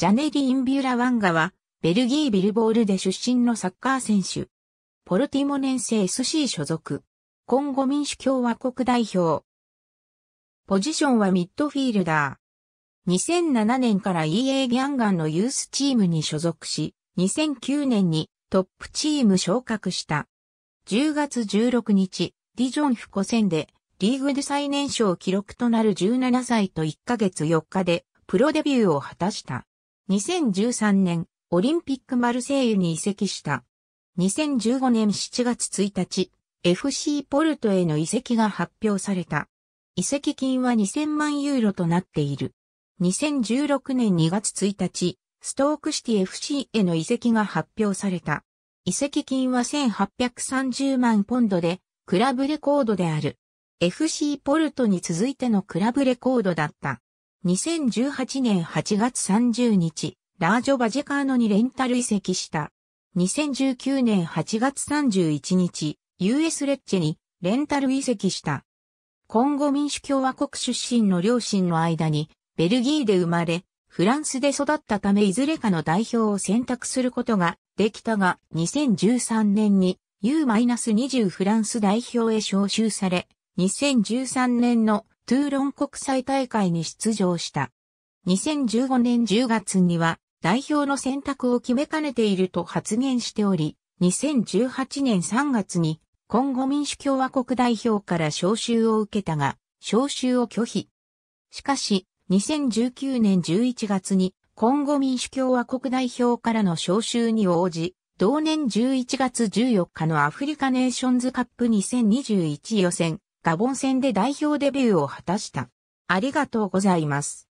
ジャネリ・インビュラ・ワンガは、ベルギー・ビルボールで出身のサッカー選手。ポルティモネンセ SC 所属。今後民主共和国代表。ポジションはミッドフィールダー。2007年から EA ギャンガンのユースチームに所属し、2009年にトップチーム昇格した。10月16日、ディジョンフコ戦で、リーグで最年少記録となる17歳と1ヶ月4日で、プロデビューを果たした。2013年、オリンピックマルセイユに移籍した。2015年7月1日、FC ポルトへの移籍が発表された。移籍金は2000万ユーロとなっている。2016年2月1日、ストークシティ FC への移籍が発表された。移籍金は1830万ポンドで、クラブレコードである。FC ポルトに続いてのクラブレコードだった。2018年8月30日、ラージョ・バジェカーノにレンタル移籍した。2019年8月31日、US レッチェにレンタル移籍した。今後民主共和国出身の両親の間に、ベルギーで生まれ、フランスで育ったためいずれかの代表を選択することができたが、2013年に U-20 フランス代表へ招集され、2013年のトゥーロン国際大会に出場した。2015年10月には代表の選択を決めかねていると発言しており、2018年3月にコンゴ民主共和国代表から招集を受けたが、招集を拒否。しかし、2019年11月にコンゴ民主共和国代表からの招集に応じ、同年11月14日のアフリカネーションズカップ2021予選、ガボン戦で代表デビューを果たした。ありがとうございます。